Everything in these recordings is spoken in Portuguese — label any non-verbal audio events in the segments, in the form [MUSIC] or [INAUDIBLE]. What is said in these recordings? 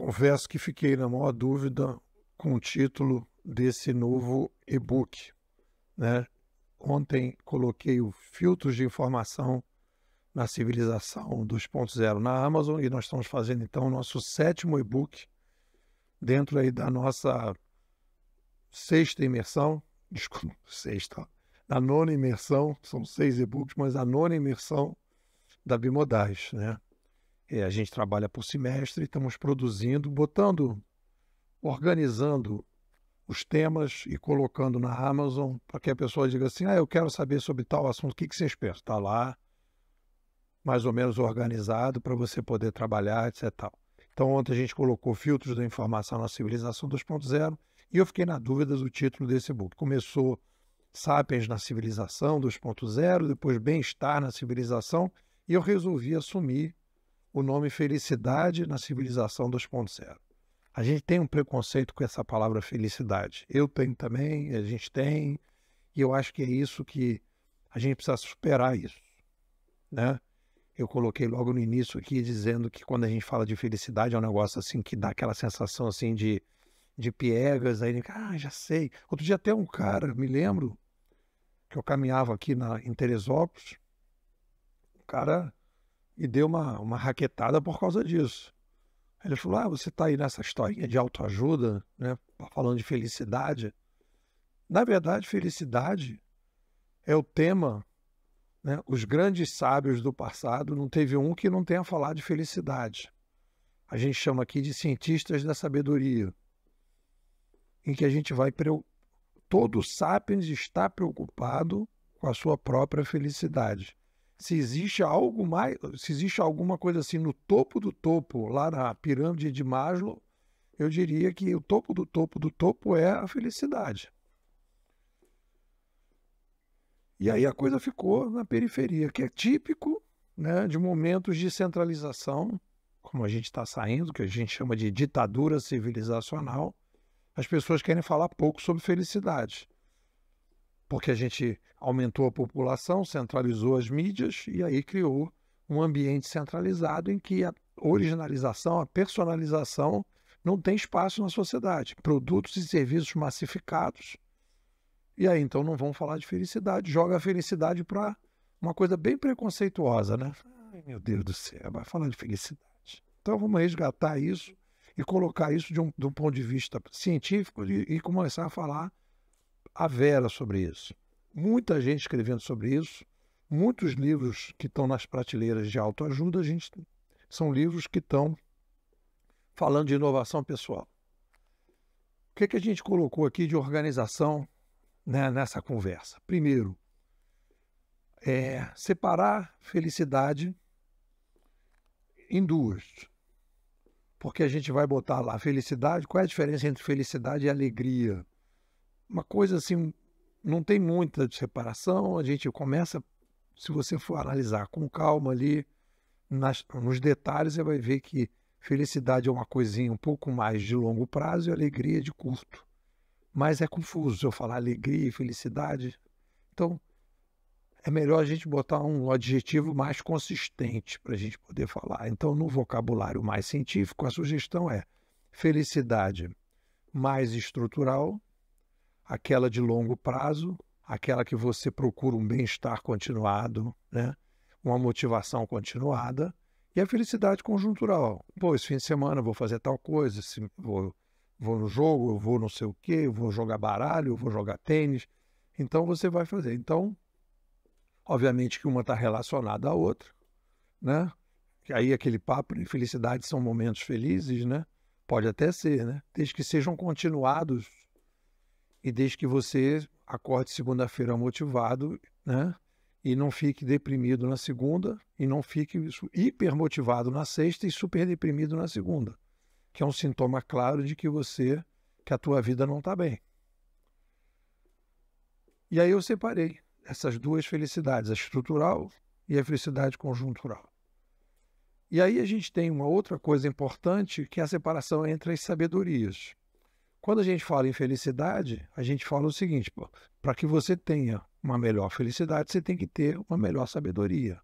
Confesso que fiquei na maior dúvida com o título desse novo e-book. Né? Ontem coloquei o Filtros de Informação na Civilização 2.0 na Amazon e nós estamos fazendo então o nosso sétimo e-book dentro aí da nossa sexta imersão, [LAUGHS] desculpa, sexta, da nona imersão, são seis e-books, mas a nona imersão da Bimodais, né? É, a gente trabalha por semestre, estamos produzindo, botando, organizando os temas e colocando na Amazon para que a pessoa diga assim: ah, eu quero saber sobre tal assunto, o que, que vocês pensam? Está lá, mais ou menos organizado para você poder trabalhar, etc. Tal. Então, ontem a gente colocou Filtros da Informação na Civilização 2.0 e eu fiquei na dúvida do título desse book. Começou Sapiens na Civilização 2.0, depois Bem-Estar na Civilização, e eu resolvi assumir o nome felicidade na civilização 2.0. A gente tem um preconceito com essa palavra felicidade. Eu tenho também, a gente tem, e eu acho que é isso que a gente precisa superar isso, né? Eu coloquei logo no início aqui dizendo que quando a gente fala de felicidade é um negócio assim que dá aquela sensação assim de de piegas aí, ah, já sei. Outro dia até um cara, me lembro que eu caminhava aqui na em Teresópolis, o cara e deu uma, uma raquetada por causa disso. Ele falou: Ah, você está aí nessa historinha de autoajuda, né? Tá falando de felicidade. Na verdade, felicidade é o tema. Né? Os grandes sábios do passado, não teve um que não tenha falado de felicidade. A gente chama aqui de cientistas da sabedoria, em que a gente vai. Todo sapiens está preocupado com a sua própria felicidade se existe algo mais, se existe alguma coisa assim no topo do topo, lá na pirâmide de Maslow, eu diria que o topo do topo do topo é a felicidade. E aí a coisa ficou na periferia, que é típico né, de momentos de centralização, como a gente está saindo, que a gente chama de ditadura civilizacional, as pessoas querem falar pouco sobre felicidade porque a gente aumentou a população, centralizou as mídias e aí criou um ambiente centralizado em que a originalização, a personalização não tem espaço na sociedade. Produtos e serviços massificados. E aí então não vão falar de felicidade, joga a felicidade para uma coisa bem preconceituosa, né? Ai, meu Deus do céu, vai falar de felicidade. Então vamos resgatar isso e colocar isso de um, de um ponto de vista científico e, e começar a falar a Vera sobre isso. Muita gente escrevendo sobre isso, muitos livros que estão nas prateleiras de autoajuda, a gente são livros que estão falando de inovação pessoal. O que, é que a gente colocou aqui de organização né, nessa conversa? Primeiro, é separar felicidade em duas. Porque a gente vai botar lá felicidade, qual é a diferença entre felicidade e alegria? uma coisa assim, não tem muita separação, a gente começa, se você for analisar com calma ali, nas, nos detalhes, você vai ver que felicidade é uma coisinha um pouco mais de longo prazo e alegria de curto. Mas é confuso eu falar alegria e felicidade. Então, é melhor a gente botar um adjetivo mais consistente para a gente poder falar. Então, no vocabulário mais científico, a sugestão é felicidade mais estrutural aquela de longo prazo, aquela que você procura um bem-estar continuado, né? uma motivação continuada, e a felicidade conjuntural. Pô, esse fim de semana eu vou fazer tal coisa, vou, vou no jogo, eu vou não sei o quê, eu vou jogar baralho, eu vou jogar tênis. Então você vai fazer. Então, obviamente que uma está relacionada à outra, né? aí aquele papo de felicidade são momentos felizes, né? Pode até ser, né? Desde que sejam continuados e desde que você acorde segunda-feira motivado, né? E não fique deprimido na segunda, e não fique hipermotivado na sexta e super deprimido na segunda. Que é um sintoma claro de que você, que a tua vida não está bem. E aí eu separei essas duas felicidades, a estrutural e a felicidade conjuntural. E aí a gente tem uma outra coisa importante, que é a separação entre as sabedorias. Quando a gente fala em felicidade, a gente fala o seguinte: para que você tenha uma melhor felicidade, você tem que ter uma melhor sabedoria.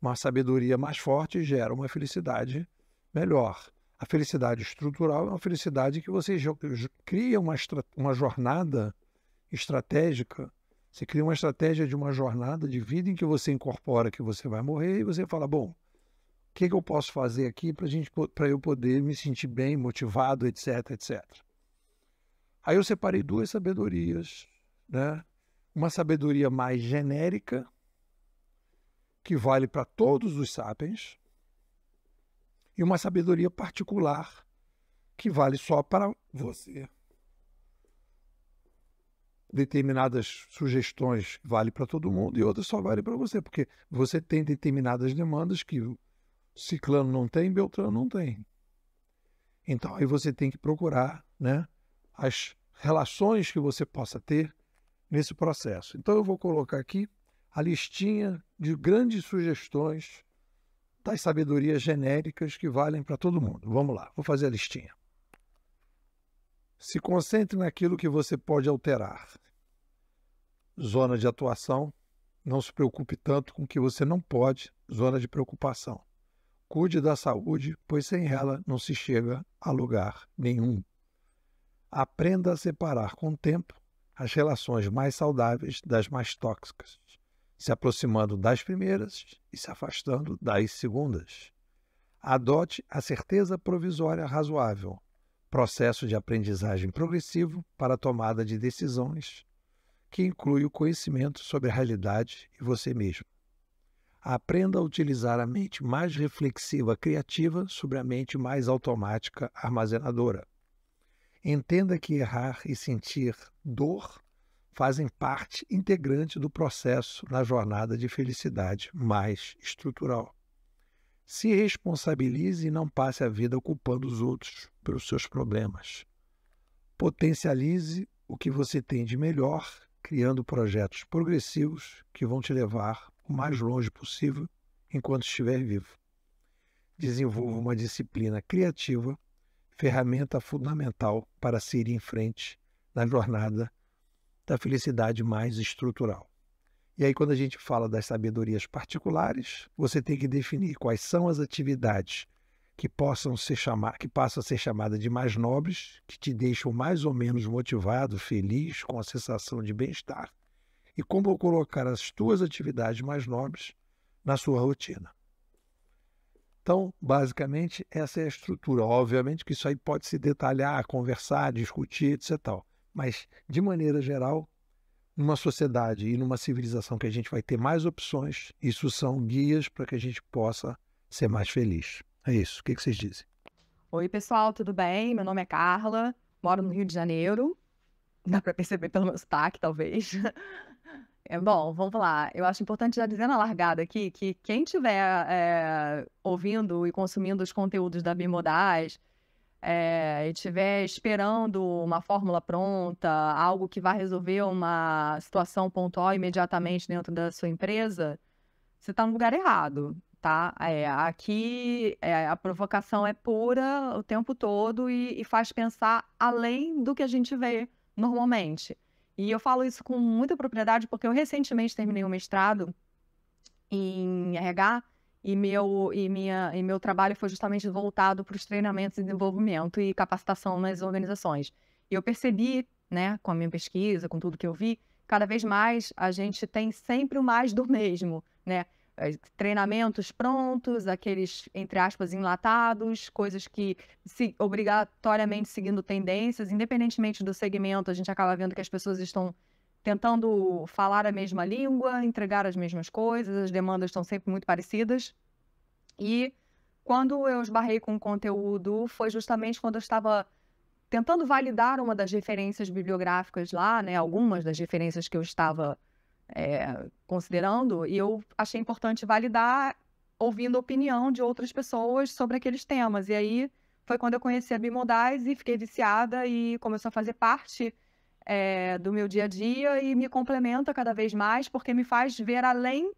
Uma sabedoria mais forte gera uma felicidade melhor. A felicidade estrutural é uma felicidade que você cria uma, uma jornada estratégica. Você cria uma estratégia de uma jornada de vida em que você incorpora que você vai morrer e você fala: bom, o que, que eu posso fazer aqui para eu poder me sentir bem, motivado, etc, etc. Aí eu separei duas sabedorias, né? Uma sabedoria mais genérica, que vale para todos os sapiens, e uma sabedoria particular, que vale só para você. Determinadas sugestões vale para todo mundo e outras só vale para você, porque você tem determinadas demandas que Ciclano não tem, Beltrano não tem. Então aí você tem que procurar, né? as relações que você possa ter nesse processo. Então, eu vou colocar aqui a listinha de grandes sugestões das sabedorias genéricas que valem para todo mundo. Vamos lá, vou fazer a listinha. Se concentre naquilo que você pode alterar. Zona de atuação. Não se preocupe tanto com o que você não pode. Zona de preocupação. Cuide da saúde, pois sem ela não se chega a lugar nenhum aprenda a separar com o tempo as relações mais saudáveis das mais tóxicas, se aproximando das primeiras e se afastando das segundas. Adote a certeza provisória razoável, processo de aprendizagem progressivo para a tomada de decisões, que inclui o conhecimento sobre a realidade e você mesmo. Aprenda a utilizar a mente mais reflexiva criativa sobre a mente mais automática armazenadora. Entenda que errar e sentir dor fazem parte integrante do processo na jornada de felicidade mais estrutural. Se responsabilize e não passe a vida culpando os outros pelos seus problemas. Potencialize o que você tem de melhor, criando projetos progressivos que vão te levar o mais longe possível enquanto estiver vivo. Desenvolva uma disciplina criativa ferramenta fundamental para se ir em frente na jornada da felicidade mais estrutural. E aí, quando a gente fala das sabedorias particulares, você tem que definir quais são as atividades que possam ser chamar, que passam a ser chamadas de mais nobres, que te deixam mais ou menos motivado, feliz, com a sensação de bem-estar, e como colocar as tuas atividades mais nobres na sua rotina. Então, basicamente, essa é a estrutura. Obviamente que isso aí pode se detalhar, conversar, discutir, etc. Tal. Mas, de maneira geral, numa sociedade e numa civilização que a gente vai ter mais opções, isso são guias para que a gente possa ser mais feliz. É isso. O que, que vocês dizem? Oi, pessoal, tudo bem? Meu nome é Carla, moro no Rio de Janeiro. Dá para perceber pelo meu sotaque, talvez. [LAUGHS] É, bom, vamos lá. Eu acho importante já dizer na largada aqui que quem estiver é, eh, ouvindo e consumindo os conteúdos da Bimodais é, e estiver esperando uma fórmula pronta, algo que vá resolver uma situação pontual imediatamente dentro da sua empresa, você está no lugar errado, tá? É, aqui é, a provocação é pura o tempo todo e, e faz pensar além do que a gente vê normalmente. E eu falo isso com muita propriedade porque eu recentemente terminei um mestrado em RH e meu, e minha, e meu trabalho foi justamente voltado para os treinamentos e desenvolvimento e capacitação nas organizações. E eu percebi, né, com a minha pesquisa, com tudo que eu vi, cada vez mais a gente tem sempre o mais do mesmo, né? treinamentos prontos, aqueles, entre aspas, enlatados, coisas que se obrigatoriamente seguindo tendências, independentemente do segmento, a gente acaba vendo que as pessoas estão tentando falar a mesma língua, entregar as mesmas coisas, as demandas estão sempre muito parecidas. E quando eu esbarrei com o conteúdo, foi justamente quando eu estava tentando validar uma das referências bibliográficas lá, né, algumas das referências que eu estava é, hum. considerando, e eu achei importante validar ouvindo a opinião de outras pessoas sobre aqueles temas. E aí foi quando eu conheci a Bimodais e fiquei viciada e começou a fazer parte é, do meu dia a dia e me complementa cada vez mais porque me faz ver além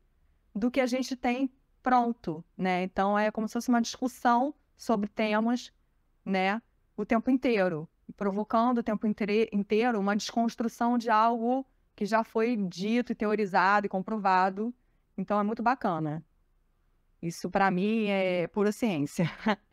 do que a gente tem pronto, né? Então é como se fosse uma discussão sobre temas, né, o tempo inteiro, provocando o tempo inteiro uma desconstrução de algo que já foi dito e teorizado e comprovado. Então é muito bacana. Isso para mim é pura ciência. [LAUGHS]